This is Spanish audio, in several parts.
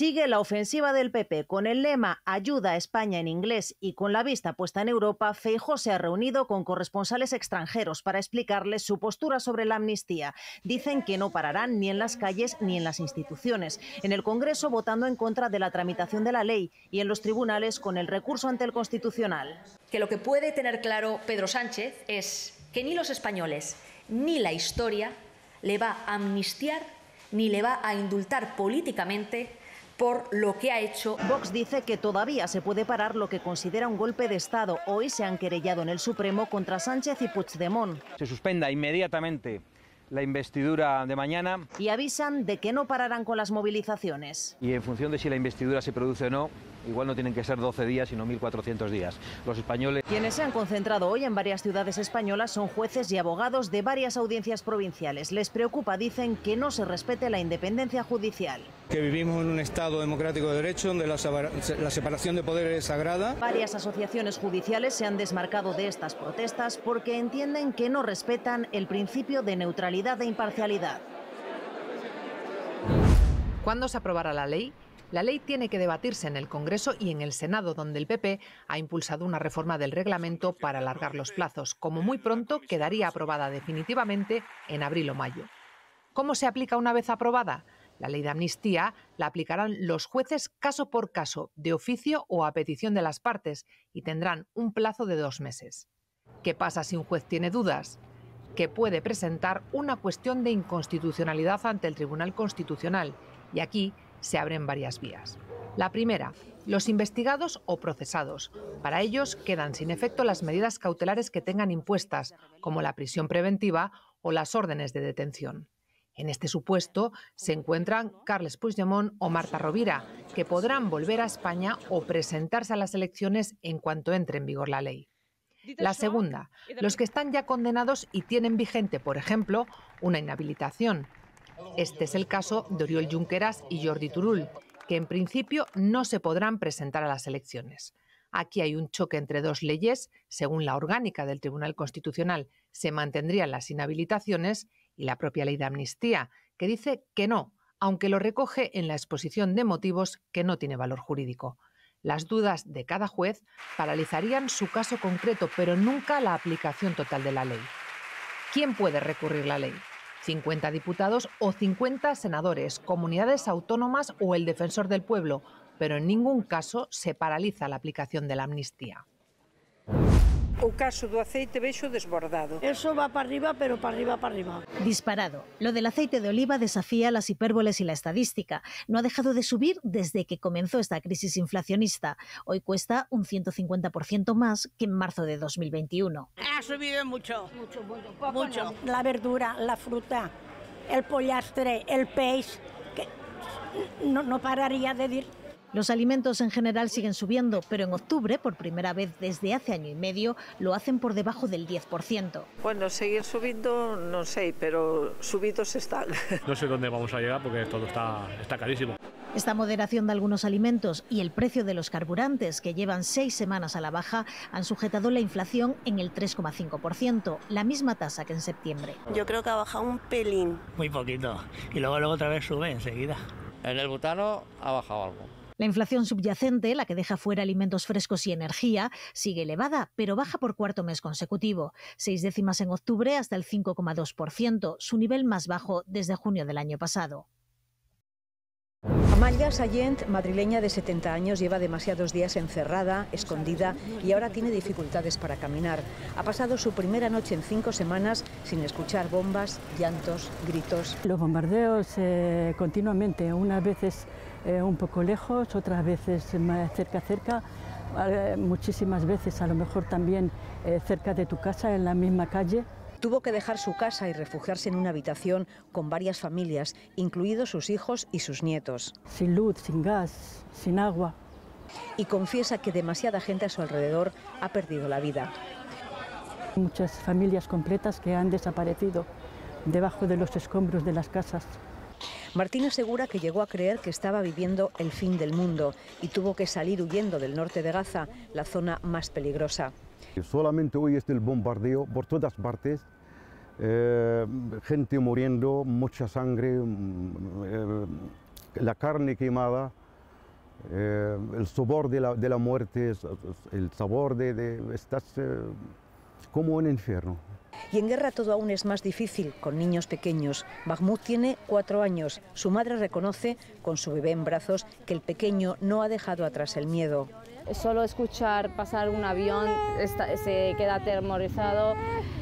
Sigue la ofensiva del PP con el lema Ayuda a España en inglés y con la vista puesta en Europa, Feijo se ha reunido con corresponsales extranjeros para explicarles su postura sobre la amnistía. Dicen que no pararán ni en las calles ni en las instituciones, en el Congreso votando en contra de la tramitación de la ley y en los tribunales con el recurso ante el Constitucional. Que lo que puede tener claro Pedro Sánchez es que ni los españoles ni la historia le va a amnistiar ni le va a indultar políticamente por lo que ha hecho. Vox dice que todavía se puede parar lo que considera un golpe de Estado. Hoy se han querellado en el Supremo contra Sánchez y Puigdemont. Se suspenda inmediatamente la investidura de mañana. Y avisan de que no pararán con las movilizaciones. Y en función de si la investidura se produce o no, Igual no tienen que ser 12 días, sino 1.400 días. Los españoles. Quienes se han concentrado hoy en varias ciudades españolas son jueces y abogados de varias audiencias provinciales. Les preocupa, dicen, que no se respete la independencia judicial. Que vivimos en un Estado democrático de derecho donde la, separación de poderes es sagrada. Varias asociaciones judiciales se han desmarcado de estas protestas porque entienden que no respetan el principio de neutralidad e imparcialidad. ¿Cuándo se aprobará la ley? La ley tiene que debatirse en el Congreso y en el Senado, donde el PP ha impulsado una reforma del reglamento para alargar los plazos. Como muy pronto, quedaría aprobada definitivamente en abril o mayo. ¿Cómo se aplica una vez aprobada? La ley de amnistía la aplicarán los jueces caso por caso, de oficio o a petición de las partes, y tendrán un plazo de dos meses. ¿Qué pasa si un juez tiene dudas? Que puede presentar una cuestión de inconstitucionalidad ante el Tribunal Constitucional. Y aquí se abren varias vías. La primera, los investigados o procesados. Para ellos quedan sin efecto las medidas cautelares que tengan impuestas, como la prisión preventiva o las órdenes de detención. En este supuesto se encuentran Carles Puigdemont o Marta Rovira, que podrán volver a España o presentarse a las elecciones en cuanto entre en vigor la ley. La segunda, los que están ya condenados y tienen vigente, por ejemplo, una inhabilitación, este es el caso de Oriol Junqueras y Jordi Turul, que en principio no se podrán presentar a las elecciones. Aquí hay un choque entre dos leyes. Según la orgánica del Tribunal Constitucional, se mantendrían las inhabilitaciones y la propia ley de amnistía, que dice que no, aunque lo recoge en la exposición de motivos que no tiene valor jurídico. Las dudas de cada juez paralizarían su caso concreto, pero nunca la aplicación total de la ley. ¿Quién puede recurrir la ley? 50 diputados o 50 senadores, comunidades autónomas o el defensor del pueblo, pero en ningún caso se paraliza la aplicación de la amnistía o caso do aceite vexo desbordado. Eso va para arriba, pero para arriba, para arriba. Disparado. Lo del aceite de oliva desafía las hipérboles y la estadística. No ha dejado de subir desde que comenzó esta crisis inflacionista. Hoy cuesta un 150% más que en marzo de 2021. Ha subido mucho. Mucho, mucho. mucho. La verdura, la fruta, el pollastre, el pez que no, no pararía de decir los alimentos en general siguen subiendo, pero en octubre, por primera vez desde hace año y medio, lo hacen por debajo del 10%. Bueno, seguir subiendo no sé, pero subidos están. No sé dónde vamos a llegar porque todo está, está carísimo. Esta moderación de algunos alimentos y el precio de los carburantes, que llevan seis semanas a la baja, han sujetado la inflación en el 3,5%, la misma tasa que en septiembre. Yo creo que ha bajado un pelín. Muy poquito. Y luego, luego otra vez sube enseguida. En el butano ha bajado algo la inflación subyacente, la que deja fuera alimentos frescos y energía, sigue elevada, pero baja por cuarto mes consecutivo, seis décimas en octubre hasta el 5,2%, su nivel más bajo desde junio del año pasado. Amalia Sayent, madrileña de 70 años, lleva demasiados días encerrada, escondida y ahora tiene dificultades para caminar. Ha pasado su primera noche en cinco semanas sin escuchar bombas, llantos, gritos. Los bombardeos eh, continuamente, unas veces eh, un poco lejos, otras veces más cerca, cerca, eh, muchísimas veces a lo mejor también eh, cerca de tu casa, en la misma calle. Tuvo que dejar su casa y refugiarse en una habitación con varias familias, incluidos sus hijos y sus nietos. Sin luz, sin gas, sin agua. Y confiesa que demasiada gente a su alrededor ha perdido la vida. Muchas familias completas que han desaparecido debajo de los escombros de las casas. Martín asegura que llegó a creer que estaba viviendo el fin del mundo y tuvo que salir huyendo del norte de Gaza, la zona más peligrosa. Solamente hoy es el bombardeo por todas partes, eh, gente muriendo, mucha sangre, mm, eh, la carne quemada, eh, el sabor de la, muerte, el sabor de... de estás como un infierno. Y en guerra todo aún es más difícil con niños pequeños. Mahmoud tiene cuatro años. Su madre reconoce, con su bebé en brazos, que el pequeño no ha dejado atrás el miedo. Solo escuchar pasar un avión se queda aterrorizado,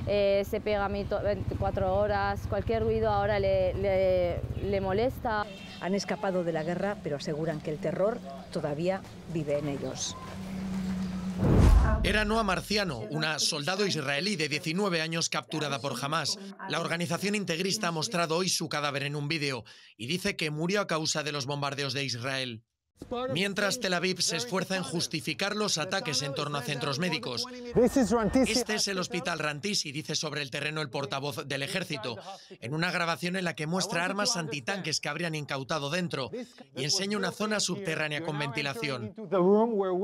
eh, se pega a 24 horas, cualquier ruido ahora le molesta. Han escapado de la guerra, pero aseguran que el terror todavía vive en ellos. Era Noa Marciano, una soldado israelí de 19 años capturada por Hamas. La organización integrista ha mostrado hoy su cadáver en un vídeo y dice que murió a causa de los bombardeos de Israel. Mientras Tel Aviv se esfuerza en justificar los ataques en torno a centros médicos. Este es el hospital Rantisi, dice sobre el terreno el portavoz del ejército, en una grabación en la que muestra armas antitanques que habrían incautado dentro y enseña una zona subterránea con ventilación.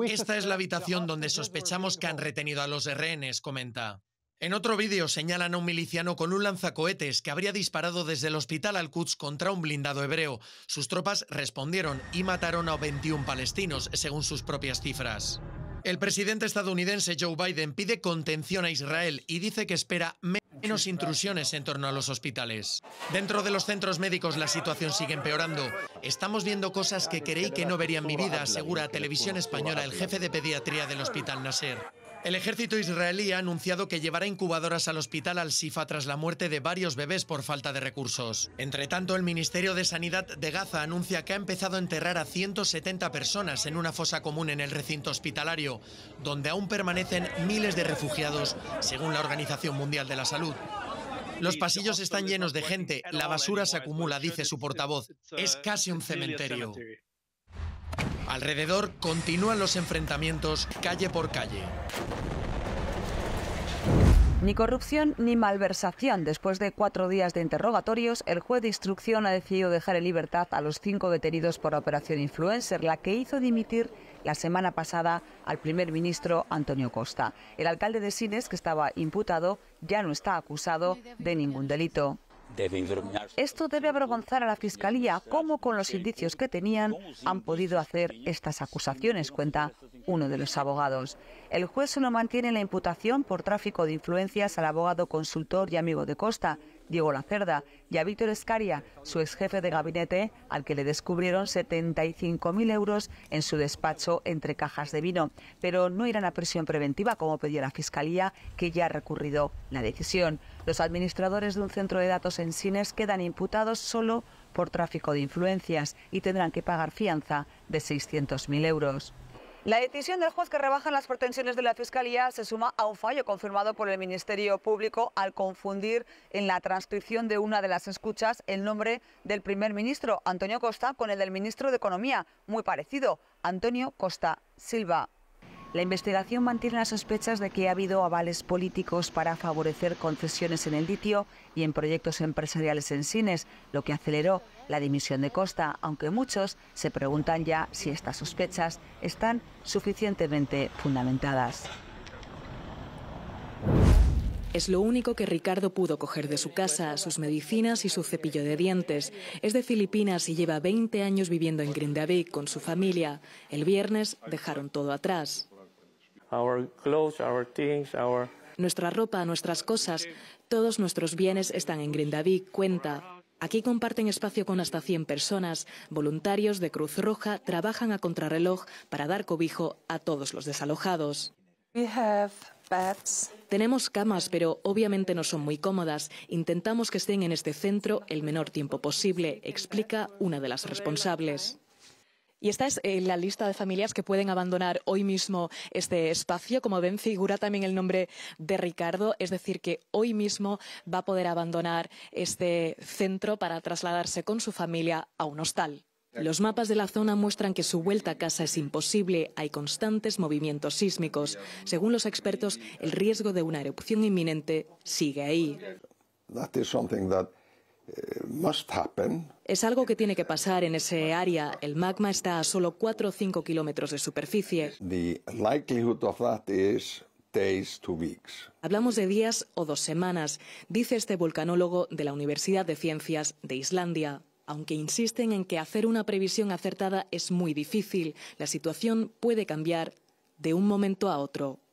Esta es la habitación donde sospechamos que han retenido a los rehenes, comenta. En otro vídeo señalan a un miliciano con un lanzacohetes que habría disparado desde el hospital Al-Quds contra un blindado hebreo. Sus tropas respondieron y mataron a 21 palestinos, según sus propias cifras. El presidente estadounidense Joe Biden pide contención a Israel y dice que espera menos intrusiones en torno a los hospitales. Dentro de los centros médicos la situación sigue empeorando. Estamos viendo cosas que creí que no vería en mi vida, asegura a Televisión Española el jefe de pediatría del Hospital Nasser. El ejército israelí ha anunciado que llevará incubadoras al hospital Al-Sifa tras la muerte de varios bebés por falta de recursos. Entre tanto, el Ministerio de Sanidad de Gaza anuncia que ha empezado a enterrar a 170 personas en una fosa común en el recinto hospitalario, donde aún permanecen miles de refugiados, según la Organización Mundial de la Salud. Los pasillos están llenos de gente, la basura se acumula, dice su portavoz. Es casi un cementerio. Alrededor continúan los enfrentamientos calle por calle. Ni corrupción ni malversación. Después de cuatro días de interrogatorios, el juez de instrucción ha decidido dejar en libertad a los cinco detenidos por la operación Influencer, la que hizo dimitir la semana pasada al primer ministro Antonio Costa. El alcalde de Sines, que estaba imputado, ya no está acusado de ningún delito. Esto debe avergonzar a la Fiscalía cómo con los indicios que tenían han podido hacer estas acusaciones, cuenta uno de los abogados. El juez solo mantiene la imputación por tráfico de influencias al abogado consultor y amigo de Costa, Diego Lacerda, y a Víctor Escaria, su ex jefe de gabinete, al que le descubrieron 75.000 euros en su despacho entre cajas de vino. Pero no irán a prisión preventiva, como pedía la Fiscalía, que ya ha recurrido la decisión. Los administradores de un centro de datos en cines quedan imputados solo por tráfico de influencias y tendrán que pagar fianza de 600.000 euros. La decisión del juez que rebajan las pretensiones de la Fiscalía se suma a un fallo confirmado por el Ministerio Público al confundir en la transcripción de una de las escuchas el nombre del primer ministro, Antonio Costa, con el del ministro de Economía, muy parecido, Antonio Costa Silva. La investigación mantiene las sospechas de que ha habido avales políticos para favorecer concesiones en el litio y en proyectos empresariales en Cines, lo que aceleró la dimisión de Costa, aunque muchos se preguntan ya si estas sospechas están suficientemente fundamentadas. Es lo único que Ricardo pudo coger de su casa, sus medicinas y su cepillo de dientes. Es de Filipinas y lleva 20 años viviendo en Grindaví con su familia. El viernes dejaron todo atrás. Nuestra ropa, nuestras cosas, todos nuestros bienes están en Grindaví, cuenta. Aquí comparten espacio con hasta 100 personas. Voluntarios de Cruz Roja trabajan a contrarreloj para dar cobijo a todos los desalojados. Tenemos camas, pero obviamente no son muy cómodas. Intentamos que estén en este centro el menor tiempo posible, explica una de las responsables. Y esta es eh, la lista de familias que pueden abandonar hoy mismo este espacio. Como ven, figura también el nombre de Ricardo, es decir, que hoy mismo va a poder abandonar este centro para trasladarse con su familia a un hostal. Los mapas de la zona muestran que su vuelta a casa es imposible. Hay constantes movimientos sísmicos. Según los expertos, el riesgo de una erupción inminente sigue ahí. Eh, es algo que tiene que pasar en ese área. El magma está a solo 4 o 5 kilómetros de superficie. Hablamos de días o dos semanas, dice este volcanólogo de la Universidad de Ciencias de Islandia. Aunque insisten en que hacer una previsión acertada es muy difícil, la situación puede cambiar de un momento a otro.